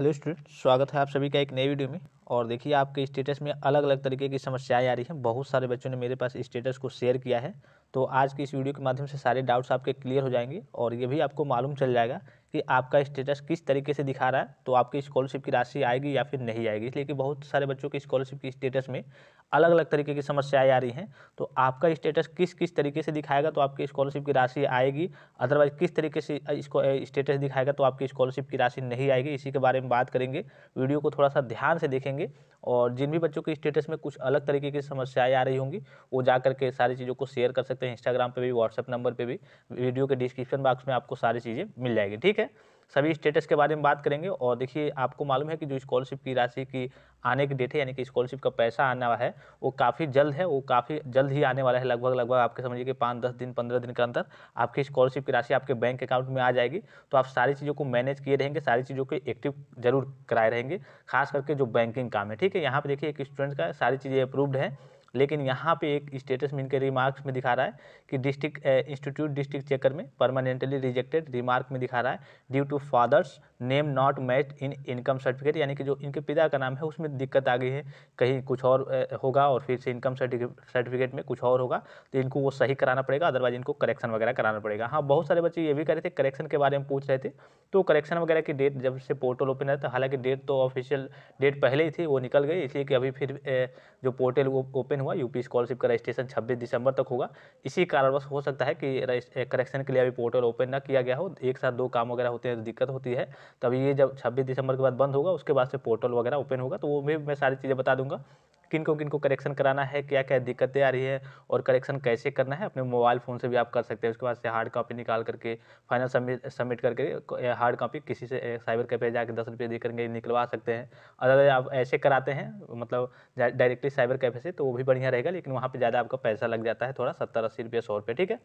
hello student स्वागत है आप सभी का एक नए वीडियो में और देखिए आपके स्टेटस में अलग अलग तरीके की समस्याएं आ रही हैं बहुत सारे बच्चों ने मेरे पास स्टेटस को शेयर किया है तो आज की इस वीडियो के माध्यम से सारे डाउट्स आपके क्लियर हो जाएंगे और ये भी आपको मालूम चल जाएगा कि आपका स्टेटस किस तरीके से दिखा रहा है तो आपकी स्कॉलरशिप की राशि आएगी या फिर नहीं आएगी इसलिए कि बहुत सारे बच्चों की स्कॉलरशिप की स्टेटस में अलग अलग तरीके की समस्याएं आ रही हैं तो आपका स्टेटस किस किस तरीके से दिखाएगा तो आपकी स्कॉलरशिप की राशि आएगी अदरवाइज किस तरीके से इसको स्टेटस दिखाएगा तो आपकी स्कॉलरशिप की राशि नहीं आएगी इसी के बारे में बात करेंगे वीडियो को थोड़ा सा ध्यान से देखेंगे और जिन भी बच्चों के स्टेटस में कुछ अलग तरीके की समस्याएँ आ रही होंगी वो जा करके सारी चीज़ों को शेयर कर सकते सकते हैं इंस्टाग्राम पे भी व्हाट्सअप नंबर पे भी वीडियो के डिस्क्रिप्शन बॉक्स में आपको सारी चीज़ें मिल जाएगी ठीक है सभी स्टेटस के बारे में बात करेंगे और देखिए आपको मालूम है कि जो स्कॉलरशिप की राशि की आने की डेट है यानी कि स्कॉलरशिप का पैसा आना है वो काफ़ी जल्द है वो काफ़ी जल्द ही आने वाला है लगभग लगभग आपके समझिए कि पाँच दस दिन पंद्रह दिन के अंदर आपकी स्कॉलरशिप की राशि आपके बैंक अकाउंट में आ जाएगी तो आप सारी चीज़ों को मैनेज किए रहेंगे सारी चीज़ों को एक्टिव जरूर कराए रहेंगे खास करके जो बैंकिंग काम है ठीक है यहाँ पर देखिए एक स्टूडेंट का सारी चीज़ें अप्रूव्ड है लेकिन यहाँ पे एक स्टेटस में इनके रिमार्क्स में दिखा रहा है कि डिस्ट्रिक्ट इंस्टीट्यूट डिस्ट्रिक्ट चेकर में परमानेंटली रिजेक्टेड रिमार्क में दिखा रहा है due to father's name not match in income certificate यानी कि जो इनके पिता का नाम है उसमें दिक्कत आ गई है कहीं कुछ और होगा और फिर से इनकम सर्टिफिकेट में कुछ और होगा तो इनको वो सही कराना पड़ेगा अदरवाइज इनको करेक्शन वगैरह कराना पड़ेगा हाँ बहुत सारे बच्चे ये भी रहे थे करेक्शन के बारे में पूछ रहे थे तो करेक्शन वगैरह की डेट जब से पोर्टल ओपन है तो हालांकि डेट तो ऑफिशियल डेट पहले ही थी वो निकल गई इसलिए कि अभी फिर जो पोर्टल ओपन ओपन हुआ यूपी स्कॉलरशिप का रजिस्ट्रेशन 26 दिसंबर तक होगा इसी कारणवश हो सकता है कि करेक्शन eh, के लिए अभी पोर्टल ओपन ना किया गया हो एक साथ दो काम वगैरह होते हैं तो दिक्कत होती है तब ये जब छब्बीस दिसंबर के बाद बंद होगा उसके बाद से पोर्टल वगैरह ओपन होगा तो वो भी मैं सारी चीज़ें बता दूंगा किन को किन को करेक्शन कराना है क्या क्या दिक्कतें आ रही है और करेक्शन कैसे करना है अपने मोबाइल फ़ोन से भी आप कर सकते हैं उसके बाद से हार्ड कॉपी निकाल करके फाइनल सबमिट सबमिट करके हार्ड कॉपी किसी से साइबर कैफे जाकर दस रुपये दे करके निकलवा सकते हैं अगर आप ऐसे कराते हैं मतलब डायरेक्टली साइबर कैफे से तो वो भी बढ़िया रहेगा लेकिन वहाँ पर ज़्यादा आपका पैसा लग जाता है थोड़ा सत्तर अस्सी रुपये सौ रुपये ठीक है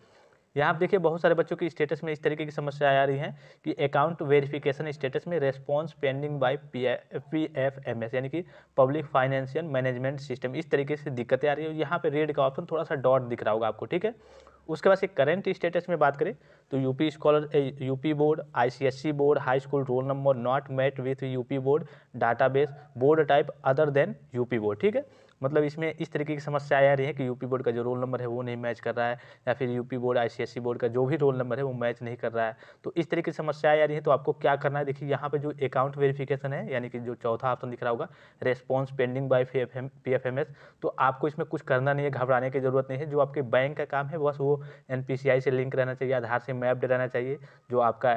यहाँ आप देखिए बहुत सारे बच्चों की स्टेटस में इस तरीके की समस्या आ रही है कि अकाउंट वेरिफिकेशन स्टेटस में response pending by P F M S यानी कि पब्लिक फाइनेंशियल मैनेजमेंट सिस्टम इस तरीके से दिक्कतें आ रही है यहाँ पे रेड का ऑप्शन थोड़ा सा डॉट दिख रहा होगा आपको ठीक है उसके बाद से करेंट स्टेटस में बात करें तो UP scholar UP board ICSC board high school roll number not met with UP board database board type other than UP board ठीक है मतलब इसमें इस तरीके की समस्याएँ आ रही है कि यूपी बोर्ड का जो रोल नंबर है वो नहीं मैच कर रहा है या फिर यूपी बोर्ड आई बोर्ड का जो भी रोल नंबर है वो मैच नहीं कर रहा है तो इस तरीके की समस्याएँ आ रही है तो आपको क्या करना है देखिए यहाँ पर जो अकाउंट वेरीफिकेशन है यानी कि जो चौथा ऑप्शन दिख रहा होगा response pending by P F M S तो आपको इसमें कुछ करना नहीं है घबराने की जरूरत नहीं है जो आपके बैंक का काम है बस वो एन से लिंक रहना चाहिए आधार से मैप्ड रहना चाहिए जो आपका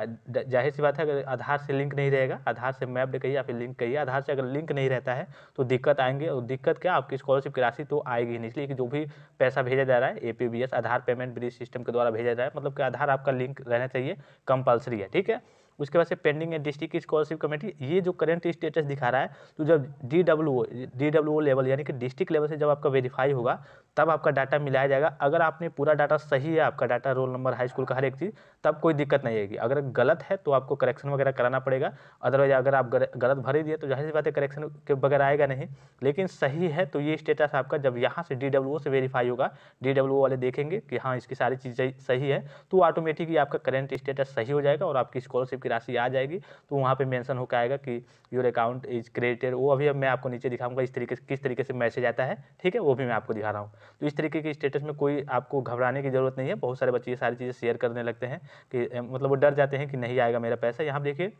जाहिर सी बात है अगर आधार से लिंक नहीं रहेगा आधार से मैप्ड कहिए या फिर लिंक कहिए आधार से अगर लिंक नहीं रहता है तो दिक्कत आएंगे और दिक्कत क्या आपके आपकी स्कॉलरशिप की राशि तो आएगी नहीं इसलिए कि जो भी पैसा भेजा जा रहा है a Aadhaar payment bridge system के द्वारा भेजा जा रहा है मतलब कि आधार आपका लिंक रहना चाहिए कंपलसरी है ठीक है उसके बाद से पेंडिंग है डिस्ट्रिक्ट स्कॉलरशिप कमेटी ये जो करंट स्टेटस दिखा रहा है तो जब D W D W level यानी कि डिस्ट्रिक्ट लेवल से जब आपका वेरीफाई होगा तब आपका डाटा मिलाया जाएगा अगर आपने पूरा डाटा सही है आपका data roll number high school का हर एक चीज़ तब कोई दिक्कत नहीं आएगी अगर गलत है तो आपको करेक्शन वगैरह कराना पड़ेगा अदरवाइज अगर आप गलत भरे दिए तो जाहिर सी बात है करेक्शन के बगैर आएगा नहीं लेकिन सही है तो ये स्टेटस आपका जब यहाँ से डी से वेरीफाई होगा डी वाले देखेंगे कि हाँ इसकी सारी चीज़ें सही है तो ऑटोमेटिकली आपका करेंट स्टेटस सही हो जाएगा और आपकी स्कॉलरशिप की राशि आ जाएगी तो वहाँ पर मेंशन होकर आएगा कि योर अकाउंट इज क्रेडिटेड वो अभी अब मैं आपको नीचे दिखाऊंगा इस तरीके किस तरीके से मैसेज आता है ठीक है वो भी मैं आपको दिखा रहा हूँ तो इस तरीके की स्टेटस में कोई आपको घबराने की ज़रूरत नहीं है बहुत सारे बच्चे ये सारी चीज़ें शेयर करने लगते हैं कि मतलब वो डर जाते हैं कि नहीं आएगा मेरा पैसा यहाँ देखिए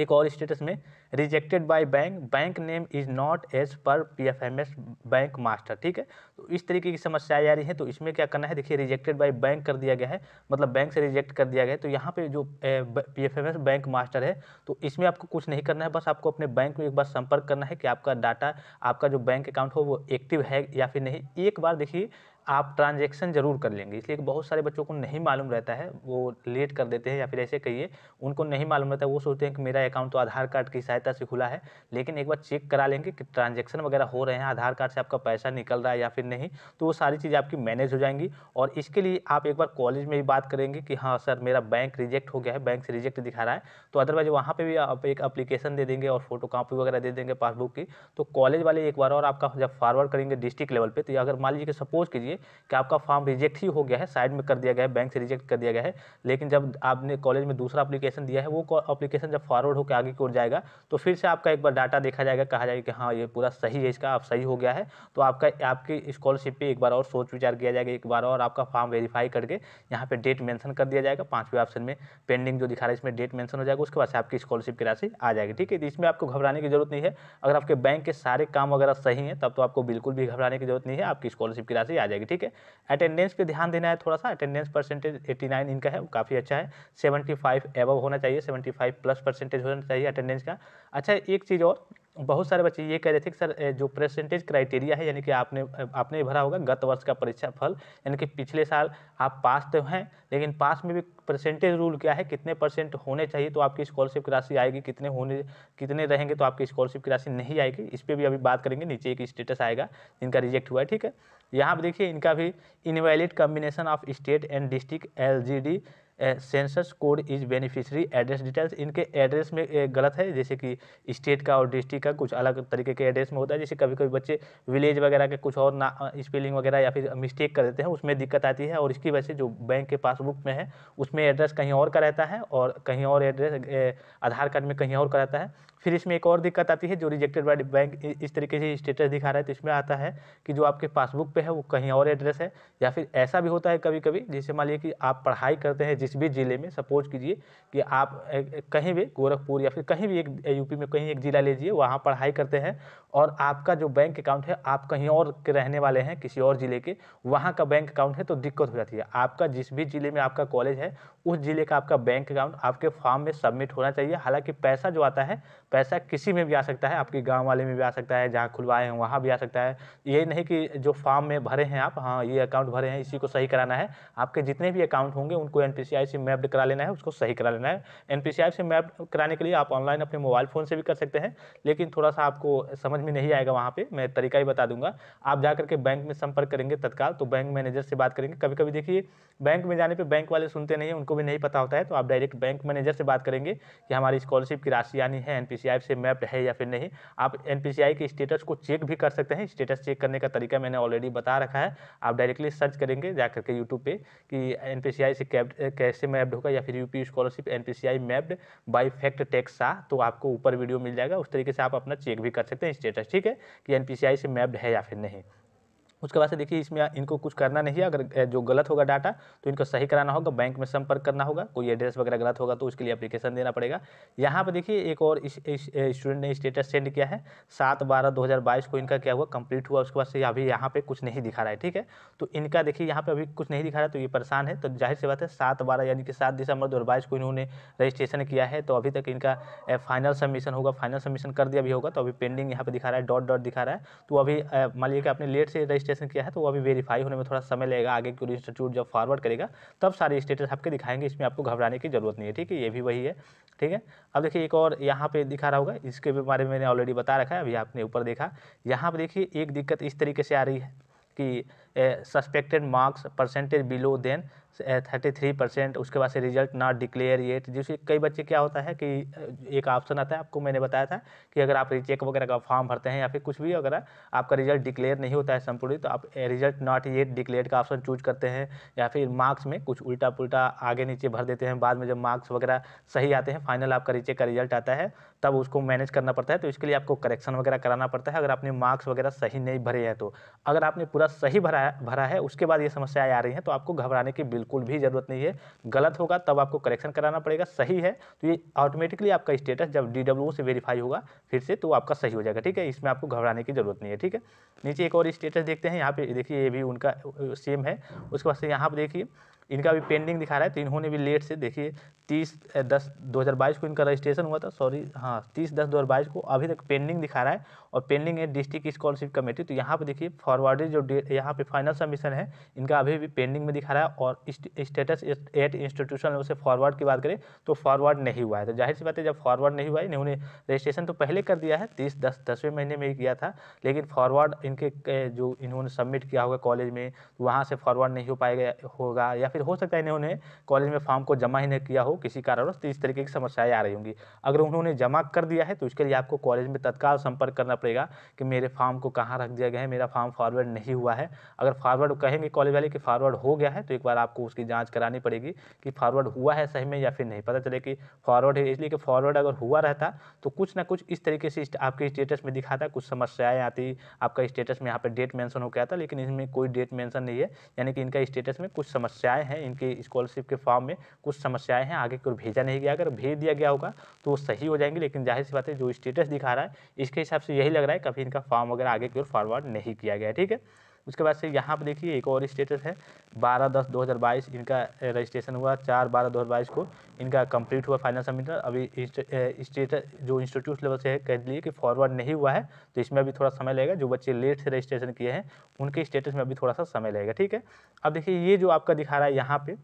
एक और स्टेटस में rejected by bank bank name is not as पर पीएफएमएस बैंक मास्टर ठीक है तो इस तरीके की समस्याएं आ रही हैं तो इसमें क्या करना है देखिए रिजेक्टेड बाय बैंक कर दिया गया है मतलब बैंक से रिजेक्ट कर दिया गया है तो यहाँ पे जो P F M S bank master है तो इसमें आपको कुछ नहीं करना है बस आपको अपने बैंक में एक बार संपर्क करना है कि आपका डाटा आपका जो बैंक अकाउंट हो वो एक्टिव है या फिर नहीं एक बार देखिए आप ट्रांजेक्शन ज़रूर कर लेंगे इसलिए बहुत सारे बच्चों को नहीं मालूम रहता है वो लेट कर देते हैं या फिर ऐसे कहिए उनको नहीं मालूम रहता है वो सोचते हैं कि मेरा अकाउंट तो आधार कार्ड की सहायता से खुला है लेकिन एक बार चेक करा लेंगे कि ट्रांजेक्शन वगैरह हो रहे हैं आधार कार्ड से आपका पैसा निकल रहा है या फिर नहीं तो वो सारी चीज़ें आपकी मैनेज हो जाएंगी और इसके लिए आप एक बार कॉलेज में भी बात करेंगे कि हाँ सर मेरा बैंक रिजेक्ट हो गया है बैंक से रिजेक्ट दिखा रहा है तो अदरवाइज वहाँ पर भी आप एक अप्लीकेशन दे देंगे और फोटो कापी वगैरह दे देंगे पासबुक की तो कॉलेज वाले एक बार और आपका जब फॉरवर्ड करेंगे डिस्ट्रिक्ट लेवल पर तो अगर मान लीजिए सपोज कीजिए देखेंगे कि आपका फॉर्म रिजेक्ट ही हो गया है साइड में कर दिया गया है बैंक से रिजेक्ट कर दिया गया है लेकिन जब आपने कॉलेज में दूसरा अप्लीकेशन दिया है वो अप्लीकेशन जब फॉरवर्ड होकर आगे की ओर जाएगा तो फिर से आपका एक बार डाटा देखा जाएगा कहा जाएगा कि हाँ ये पूरा सही है इसका आप सही हो गया है तो आपका आपकी स्कॉलरशिप पर एक बार और सोच विचार किया जाएगा एक बार और आपका फॉर्म वेरीफाई करके यहाँ पर डेट मैंसन कर दिया जाएगा पाँचवें ऑप्शन में पेंडिंग जो दिखा रहा है इसमें डेट मैंसन हो जाएगा उसके बाद से आपकी स्कॉलरशिप की राशि आ जाएगी ठीक है तो इसमें आपको घबराने की जरूरत नहीं है अगर आपके बैंक के सारे काम वगैरह सही हैं तब तो आपको बिल्कुल भी घबराने की जरूरत नहीं है आपकी स्कॉलरशिप की राशि आ जाएगी जाएगी ठीक है अटेंडेंस पे ध्यान देना है थोड़ा सा अटेंडेंस परसेंटेज 89 इनका है वो काफ़ी अच्छा है 75 फाइव होना चाहिए 75 प्लस परसेंटेज होना चाहिए अटेंडेंस का अच्छा एक चीज़ और बहुत सारे बच्चे ये कह रहे थे कि सर जो परसेंटेज क्राइटेरिया है यानी कि आपने आपने भरा होगा गत वर्ष का परीक्षा फल यानी कि पिछले साल आप पास तो हैं लेकिन पास में भी परसेंटेज रूल क्या है कितने परसेंट होने चाहिए तो आपकी स्कॉलरशिप की राशि आएगी कितने होने कितने रहेंगे तो आपकी स्कॉलरशिप की राशि नहीं आएगी इस पर भी अभी बात करेंगे नीचे एक स्टेटस आएगा इनका रिजेक्ट हुआ है ठीक है यहाँ पर देखिए इनका भी invalid combination of state and district L census code is beneficiary address details इनके एड्रेस में गलत है जैसे कि स्टेट का और डिस्ट्रिक्ट का कुछ अलग तरीके के एड्रेस में होता है जैसे कभी कभी बच्चे विलेज वगैरह के कुछ और ना स्पेलिंग वगैरह या फिर मिस्टेक कर देते हैं उसमें दिक्कत आती है और इसकी वजह से जो बैंक के पासबुक में है उसमें एड्रेस कहीं और का रहता है और कहीं और एड्रेस आधार कार्ड में कहीं और का रहता है फिर इसमें एक और दिक्कत आती है जो रिजेक्टेड बाई बैंक इस तरीके से स्टेटस दिखा रहा है तो इसमें आता है कि जो आपके पासबुक पे है वो कहीं और एड्रेस है या फिर ऐसा भी होता है कभी कभी जैसे मान लीजिए कि आप पढ़ाई करते हैं जिस भी ज़िले में सपोज कीजिए कि आप कहीं भी गोरखपुर या फिर कहीं भी एक यूपी में कहीं एक ज़िला लीजिए वहाँ पढ़ाई करते हैं और आपका जो बैंक अकाउंट है आप कहीं और के रहने वाले हैं किसी और ज़िले के वहाँ का बैंक अकाउंट है तो दिक्कत हो जाती है आपका जिस भी ज़िले में आपका कॉलेज है उस ज़िले का आपका बैंक अकाउंट आपके फॉर्म में सबमिट होना चाहिए हालांकि पैसा जो आता है पैसा किसी में भी आ सकता है आपके गाँव वाले में भी आ सकता है जहाँ खुलवाए हैं वहाँ भी आ सकता है ये नहीं कि जो फॉर्म में भरे हैं आप हाँ ये अकाउंट भरे हैं इसी को सही कराना है आपके जितने भी अकाउंट होंगे उनको एन से मैप्ड करा लेना है उसको सही करा लेना है एन से मैप कराने के लिए आप ऑनलाइन अपने मोबाइल फ़ोन से भी कर सकते हैं लेकिन थोड़ा सा आपको समझ में नहीं आएगा वहाँ पर मैं तरीका ही बता दूंगा आप जा करके बैंक में संपर्क करेंगे तत्काल तो बैंक मैनेजर से बात करेंगे कभी कभी देखिए बैंक में जाने पर बैंक वाले सुनते नहीं उनको भी नहीं पता होता है तो आप डायरेक्ट बैंक मैनेजर से बात करेंगे कि हमारी स्कॉलरशिप की राशि आनी है एन से मैप्ड है या फिर नहीं आप एन के स्टेटस को चेक भी कर सकते हैं स्टेटस चेक करने का तरीका मैंने ऑलरेडी बता रखा है आप डायरेक्टली सर्च करेंगे जा करके यूट्यूब पे कि एन से कैसे मैप्ड होगा या फिर U scholarship unmapped by fact tax सा तो आपको ऊपर वीडियो मिल जाएगा उस तरीके से आप अपना चेक भी कर सकते हैं स्टेटस ठीक है कि एन से मैप्ड है या फिर नहीं उसके बाद से देखिए इसमें इनको कुछ करना नहीं है अगर जो गलत होगा डाटा तो इनको सही कराना होगा बैंक में संपर्क करना होगा कोई एड्रेस वगैरह गलत होगा तो उसके लिए एप्लीकेशन देना पड़ेगा यहाँ पर देखिए एक और स्टूडेंट ने स्टेटस सेंड किया है सात बारह दो को इनका क्या हुआ कंप्लीट हुआ उसके बाद से अभी यहाँ पर कुछ नहीं दिखा रहा है ठीक है तो इनका देखिए यहाँ पर अभी कुछ नहीं दिखा रहा है तो ये परेशान है तो जाहिर सी बात है सात बारह यानी कि सात दिसंबर दो को इन्होंने रजिस्ट्रेशन किया है तो अभी तक इनका फाइनल सबमिशन होगा फाइनल सबमिशन कर दिया भी होगा तो अभी पेंडिंग यहाँ पर दिखा रहा है डॉट डॉट दिखा रहा है तो अभी मान लीजिए कि आपने लेट से रजिस्ट्रेशन रजिस्ट्रेशन किया है तो वो अभी वेरीफाई होने में थोड़ा समय लगेगा आगे क्यूरी इंस्टीट्यूट जब फॉरवर्ड करेगा तब सारे स्टेटस आपके दिखाएंगे इसमें आपको घबराने की जरूरत नहीं है ठीक है ये भी वही है ठीक है अब देखिए एक और यहाँ पर दिखा रहा होगा इसके बारे में मैंने ऑलरेडी बता रखा है अभी आपने ऊपर देखा यहाँ पर देखिए एक दिक्कत इस तरीके से आ रही है कि suspected marks percentage below than thirty three percent उसके बाद से रिजल्ट नॉट डिक्लेयर येट जिससे कई बच्चे क्या होता है कि एक ऑप्शन आता है आपको मैंने बताया था कि अगर आप रिचेक वगैरह का फॉर्म भरते हैं या फिर कुछ भी अगर आपका रिजल्ट डिक्लेयर नहीं होता है संपूर्ण तो आप रिजल्ट नॉट येट डिक्लेयर का ऑप्शन चूज करते हैं या फिर मार्क्स में कुछ उल्टा पुल्टा आगे नीचे भर देते हैं बाद में जब मार्क्स वगैरह सही आते हैं फाइनल आपका रिचेक का रिजल्ट आता है तब उसको मैनेज करना पड़ता है तो इसके लिए आपको करेक्शन वगैरह कराना पड़ता है अगर आपने मार्क्स वगैरह सही नहीं भरे हैं तो अगर आपने पूरा सही भरा भरा भरा है उसके बाद ये समस्याएं आ रही हैं तो आपको घबराने की बिल्कुल भी ज़रूरत नहीं है गलत होगा तब आपको करेक्शन कराना पड़ेगा सही है तो ये ऑटोमेटिकली आपका स्टेटस जब डी से वेरीफाई होगा फिर से तो आपका सही हो जाएगा ठीक है इसमें आपको घबराने की ज़रूरत नहीं है ठीक है नीचे एक और स्टेटस देखते हैं यहाँ पे देखिए ये भी उनका सेम है उसके बाद से यहाँ पर देखिए इनका भी पेंडिंग दिखा रहा है तो इन्होंने भी लेट से देखिए तीस दस दो हज़ार बाईस को इनका रजिस्ट्रेशन हुआ था सॉरी हाँ तीस दस दो हज़ार बाईस को अभी तक पेंडिंग दिखा रहा है और पेंडिंग है डिस्ट्रिक्ट स्कॉलरशिप कमेटी तो यहाँ पर देखिए फॉरवर्डेड जो डेट यहाँ पर फाइनल सबमिशन है इनका अभी भी पेंडिंग में दिखा रहा है और स्टेटस एट इंस्टीट्यूशन उसे फॉरवर्ड की बात करें तो फॉरवर्ड नहीं हुआ है तो जाहिर सी बात है जब फॉरवर्ड नहीं हुआ है इन्होंने रजिस्ट्रेशन तो पहले कर दिया है तीस दस दसवें महीने में ही किया था लेकिन फॉरवर्ड इनके जो इन्होंने सबमिट किया होगा कॉलेज में वहाँ से फॉरवर्ड नहीं हो पाएगा होगा या फिर फिर हो सकता है इन्होंने कॉलेज में फॉर्म को जमा ही नहीं किया हो किसी कारणवश तो इस तरीके की समस्याएं आ रही होंगी अगर उन्होंने जमा कर दिया है तो इसके लिए आपको कॉलेज में तत्काल संपर्क करना पड़ेगा कि मेरे फार्म को कहाँ रख दिया गया है मेरा फार्म फॉरवर्ड नहीं हुआ है अगर फॉरवर्ड कहेंगे कॉलेज वाले कि फॉरवर्ड हो गया है तो एक बार आपको उसकी जाँच करानी पड़ेगी कि फॉरवर्ड हुआ है सही में या फिर नहीं पता चले कि फॉरवर्ड है इसलिए कि फॉरवर्ड अगर हुआ रहता तो कुछ ना कुछ इस तरीके से आपके स्टेटस में दिखाता कुछ समस्याएं आती आपका स्टेटस में यहाँ पर डेट हो गया था लेकिन इसमें कोई डेट मैंसन नहीं है यानी कि इनका स्टेटस में कुछ समस्याएं समस्याएं हैं इनके स्कॉलरशिप के फॉर्म में कुछ समस्याएं हैं आगे कोई भेजा नहीं गया अगर भेज दिया गया होगा तो वो सही हो जाएंगे लेकिन जाहिर सी बात है जो स्टेटस दिखा रहा है इसके हिसाब से यही लग रहा है कभी इनका फॉर्म वगैरह आगे की ओर फॉरवर्ड नहीं किया गया ठीक है उसके बाद से यहाँ पर देखिए एक और स्टेटस है बारह दस दो हज़ार बाईस इनका रजिस्ट्रेशन हुआ चार बारह दो हज़ार बाईस को इनका कंप्लीट हुआ फाइनल सबमिटर अभी स्टेटस जो इंस्टीट्यूट लेवल से है कह दिए कि फॉरवर्ड नहीं हुआ है तो इसमें अभी थोड़ा समय लगेगा जो बच्चे लेट से रजिस्ट्रेशन किए हैं उनके स्टेटस में अभी थोड़ा सा समय लगेगा ठीक है अब देखिए ये जो आपका दिखा रहा है यहाँ पर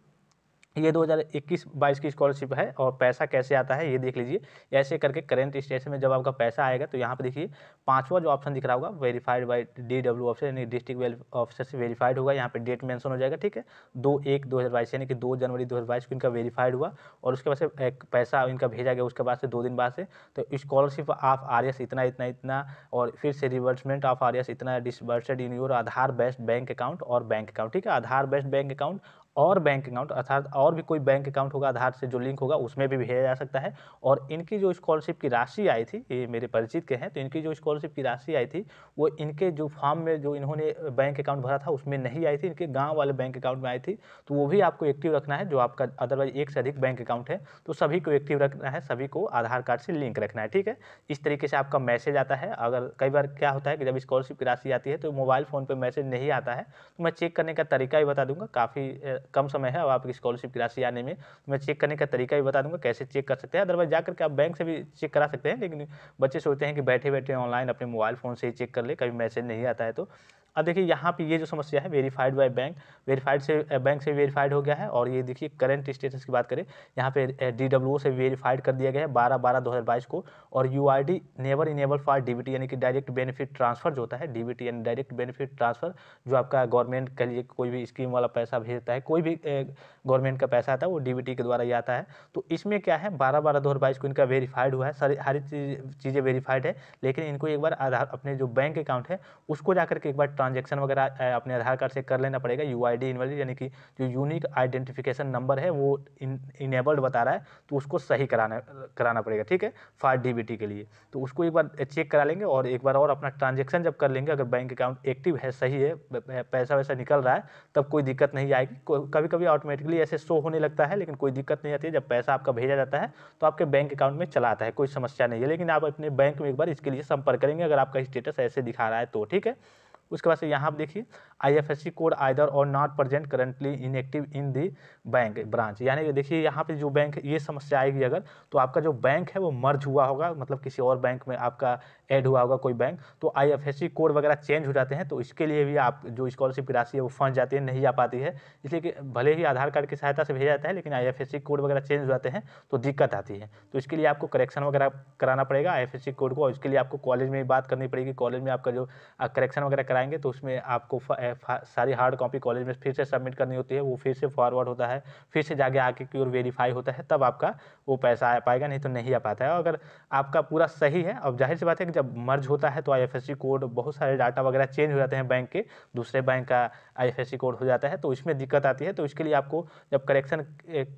ये 2021-22 की स्कॉलरशिप है और पैसा कैसे आता है ये देख लीजिए ऐसे करके करेंट स्टेट में जब आपका पैसा आएगा तो यहाँ पर देखिए पांचवा जो ऑप्शन दिख रहा होगा verified by D W officer यानी डिस्ट्रिक्ट वेल ऑफिसर से वेरीफाइड होगा यहाँ पे डेट मेंशन हो जाएगा ठीक है दो एक दो यानी कि दो जनवरी दो को इनका वेरीफाइड हुआ और उसके बाद से एक पैसा इनका भेजा गया उसके बाद से दो दिन बाद से तो स्कॉलरशिप ऑफ आर इतना इतना इतना और फिर से रिवर्समेंट ऑफ आर इतना disbursed in your Aadhaar based bank account और बैंक अकाउंट ठीक है आधार बेस्ट बैंक अकाउंट और बैंक अकाउंट अर्थात और भी कोई बैंक अकाउंट होगा आधार से जो लिंक होगा उसमें भी भेजा जा सकता है और इनकी जो स्कॉलरशिप की राशि आई थी ये मेरे परिचित के हैं तो इनकी जो स्कॉलरशिप की राशि आई थी वो इनके जो फॉर्म में जो इन्होंने बैंक अकाउंट भरा था उसमें नहीं आई थी इनके गाँव वाले बैंक अकाउंट में आई थी तो वो भी आपको एक्टिव रखना है जो आपका अदरवाइज एक से अधिक बैंक अकाउंट है तो सभी को एक्टिव रखना है सभी को आधार कार्ड से लिंक रखना है ठीक है इस तरीके से आपका मैसेज आता है अगर कई बार क्या होता है कि जब स्कॉलरशिप की राशि आती है तो मोबाइल फ़ोन पर मैसेज नहीं आता है तो मैं चेक करने का तरीका ही बता दूंगा काफ़ी कम समय है अब आपकी स्कॉलरशिप की राशि आने में तो मैं चेक करने का तरीका भी बता दूंगा कैसे चेक कर सकते हैं अदरवाइज जा करके आप बैंक से भी चेक करा सकते हैं लेकिन बच्चे सोचते हैं कि बैठे बैठे ऑनलाइन अपने मोबाइल फ़ोन से ही चेक कर ले कभी मैसेज नहीं आता है तो अब देखिए यहाँ पे ये जो समस्या है वेरीफाइड बाय बैंक वेरीफाइड से बैंक से वेरीफाइड हो गया है और ये देखिए करंट स्टेटस की बात करें यहाँ पे डी से वेरीफाइड कर दिया गया है बारह बारह दो को और U I D never enable for D यानी कि डायरेक्ट बेनिफिट ट्रांसफर जो होता है डी यानी डायरेक्ट बेनिफिट ट्रांसफर जो आपका गवर्नमेंट के लिए कोई भी स्कीम वाला पैसा भेजता है कोई भी गवर्नमेंट का पैसा आता है वो डी के द्वारा ही आता है तो इसमें क्या है बारह बारह दो को इनका वेरीफाइड हुआ है सारी हर चीज़ें वेरीफाइड है लेकिन इनको एक बार आधार अपने जो बैंक अकाउंट है उसको जाकर के एक बार ट्रांजेक्शन वगैरह अपने आधार कार्ड से कर लेना पड़ेगा यू आई डी यानी कि जो यूनिक आइडेंटिफिकेशन नंबर है वो इनेबल्ड बता रहा है तो उसको सही कराना कराना पड़ेगा ठीक है फाइव डी बी टी के लिए तो उसको एक बार चेक करा लेंगे और एक बार और अपना ट्रांजेक्शन जब कर लेंगे अगर बैंक अकाउंट एक्टिव है सही है पैसा वैसा निकल रहा है तब कोई दिक्कत नहीं आएगी कभी कभी ऑटोमेटिकली ऐसे शो होने लगता है लेकिन कोई दिक्कत नहीं आती है जब पैसा आपका भेजा जाता है तो आपके बैंक अकाउंट में चला आता है कोई समस्या नहीं है लेकिन आप अपने बैंक में एक बार इसके लिए संपर्क करेंगे अगर आपका स्टेटस ऐसे दिखा रहा है तो ठीक है उसके बाद से यहाँ पर देखिए आईएफएससी कोड आइदर और not present currently inactive in the bank branch यानी कि देखिए यहाँ पे जो बैंक ये समस्या आएगी अगर तो आपका जो बैंक है वो मर्ज हुआ होगा मतलब किसी और बैंक में आपका ऐड हुआ होगा कोई बैंक तो आईएफएससी कोड वगैरह चेंज हो जाते हैं तो इसके लिए भी आप जो स्कॉलरशिप राशि है वो फंस जाती है नहीं जा पाती है इसलिए कि भले ही आधार कार्ड की सहायता से भेजा जाता है लेकिन आई कोड वगैरह चेंज हो जाते हैं तो दिक्कत आती है तो इसके लिए आपको करेक्शन वगैरह कराना पड़ेगा आई कोड को और इसके लिए आपको कॉलेज में बात करनी पड़ेगी कॉलेज में आपका जो करेक्शन वगैरह कराएंगे तो उसमें आपको सारी हार्ड कॉपी कॉलेज में फिर से सबमिट करनी होती है वो फिर से फॉरवर्ड होता है फिर से जाके आगे की ओर वेरीफाई होता है तब आपका वो पैसा आ पाएगा नहीं तो नहीं आ पाता है अगर आपका पूरा सही है अब जाहिर सी बात है कि जब मर्ज होता है तो आई कोड बहुत सारे डाटा वगैरह चेंज हो जाते हैं बैंक के दूसरे बैंक का आई कोड हो जाता है तो इसमें दिक्कत आती है तो इसके लिए आपको जब करेक्शन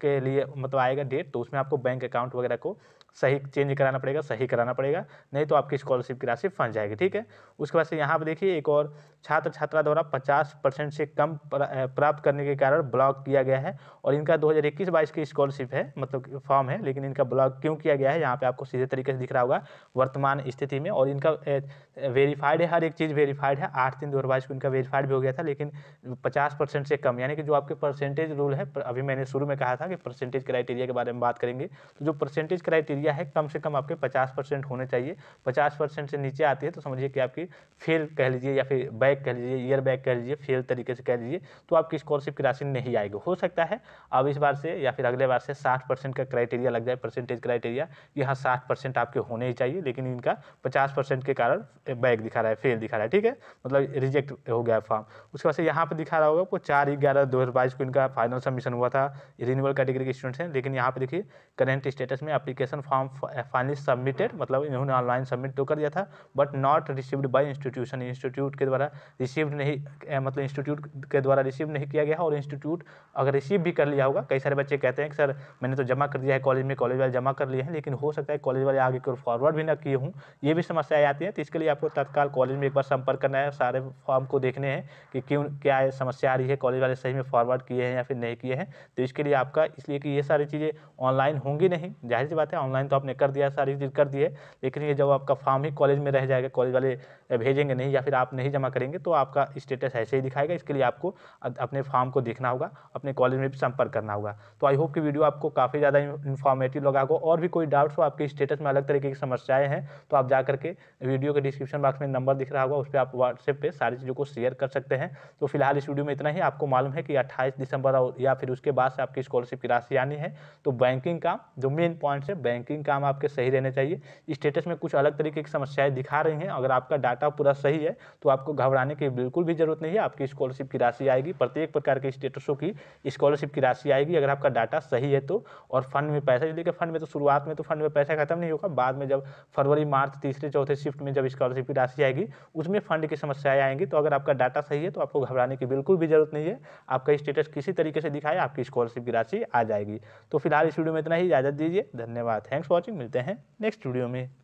के लिए मतलब आएगा डेट तो उसमें आपको बैंक अकाउंट वगैरह को सही चेंज कराना पड़ेगा सही कराना पड़ेगा नहीं तो आपकी स्कॉलरशिप की राशि फंस जाएगी ठीक है उसके बाद से यहाँ पर देखिए एक और छात्र छात्रा द्वारा 50 परसेंट से कम प्राप्त करने के कारण ब्लॉक किया गया है और इनका 2021 बाईस की स्कॉलरशिप है मतलब फॉर्म है लेकिन इनका ब्लॉक क्यों किया गया है यहाँ पे आपको सीधे तरीके से दिख रहा होगा वर्तमान स्थिति में और इनका वेरीफाइड है हर एक चीज़ वेरीफाइड है आठ तीन दो को इनका वेरीफाइड भी हो गया था लेकिन पचास से कम यानी कि जो आपके परसेंटेज रूल है अभी मैंने शुरू में कहा था कि परसेंटेज क्राइटेरिया के बारे में बात करेंगे तो जो परसेंटेज क्राइटेरिया है कम से कम आपके पचास होने चाहिए पचास से नीचे आती है तो समझिए कि आपकी फेल कह लीजिए या फिर बैक कर लीजिए ईयर बैक कर लीजिए फेल तरीके से कह लीजिए तो आपकी स्कॉलरशिप की राशि नहीं आएगी हो सकता है अब इस बार से या फिर अगले बार से साठ परसेंट का क्राइटेरिया लग जाए परसेंटेज क्राइटेरिया यहाँ साठ परसेंट आपके होने ही चाहिए लेकिन इनका पचास परसेंट के कारण बैक दिखा रहा है फेल दिखा रहा है ठीक है मतलब रिजेक्ट हो गया फॉर्म उसके बाद से यहाँ पर दिखा रहा होगा आपको चार ग्यारह दो हज़ार बाईस को इनका फाइनल सबमिशन हुआ था रिन्यूअल कैटेगरी के स्टूडेंट्स हैं लेकिन यहाँ पर देखिए करेंट स्टेटस में अप्लीकेशन फॉर्म फाइनली सबमिटेड मतलब इन्होंने ऑनलाइन सबमिट तो कर दिया था but not received by institution institute के द्वारा रिसीव नहीं मतलब इंस्टीट्यूट के द्वारा रिसीव नहीं किया गया और इंस्टीट्यूट अगर रिसीव भी कर लिया होगा कई सारे बच्चे कहते हैं कि सर मैंने तो जमा कर दिया है कॉलेज में कॉलेज वाले जमा कर लिए हैं लेकिन हो सकता है कॉलेज वाले आगे की फॉरवर्ड भी ना किए हूँ ये भी समस्याएँ आती हैं तो इसके लिए आपको तत्काल कॉलेज में एक बार संपर्क करना है सारे फॉर्म को देखने हैं कि क्यों क्या समस्या आ रही है कॉलेज वाले सही में फॉरवर्ड किए हैं या फिर नहीं किए हैं तो इसके लिए आपका इसलिए कि ये सारी चीज़ें ऑनलाइन होंगी नहीं जाहिर सी बात है ऑनलाइन तो आपने कर दिया सारी चीज़ कर दी है लेकिन ये जब आपका फॉर्म ही कॉलेज में रह जाएगा कॉलेज वाले भेजेंगे नहीं या फिर आप नहीं जमा करेंगे तो आपका स्टेटस ऐसे ही दिखाएगा इसके लिए आपको अपने फॉर्म को देखना होगा अपने कॉलेज में भी संपर्क करना होगा तो आई होप कि वीडियो आपको काफ़ी ज़्यादा इन्फॉर्मेटिव लगा होगा और भी कोई डाउट्स हो आपके स्टेटस में अलग तरीके की समस्याएं हैं तो आप जा करके वीडियो के डिस्क्रिप्शन बॉक्स में नंबर दिख रहा होगा उस पर आप व्हाट्सएप पर सारी चीज़ों को शेयर कर सकते हैं तो फिलहाल इस वीडियो में इतना ही आपको मालूम है कि अट्ठाईस दिसंबर और या फिर उसके बाद से आपकी स्कॉलरशिप की राशि आनी है तो बैंकिंग काम जो मेन पॉइंट है बैंकिंग काम आपके सही रहने चाहिए स्टेटस में कुछ अलग तरीके की समस्याएं दिखा रही हैं अगर आपका डाटा पूरा सही है तो आपको आपको घबराने की बिल्कुल भी जरूरत नहीं है आपकी स्कॉलरशिप की राशि आएगी प्रत्येक प्रकार के स्टेटसों की स्कॉलरशिप की राशि आएगी अगर आपका डाटा सही है तो और फंड में पैसा देखिए फंड में तो शुरुआत में तो फंड में पैसा खत्म नहीं होगा बाद में जब फरवरी मार्च तीसरे चौथे शिफ्ट में जब स्कॉलरशिप की राशि आएगी उसमें फंड की समस्याएं आएंगी तो अगर आपका डाटा सही है तो आपको घबराने की बिल्कुल भी जरूरत नहीं है आपका स्टेटस किसी तरीके से दिखाए आपकी स्कॉलरशिप की राशि आ जाएगी तो फिलहाल इस वीडियो में इतना ही इजाजत दीजिए धन्यवाद थैंक्स फॉर वॉचिंग मिलते हैं नेक्स्ट वीडियो में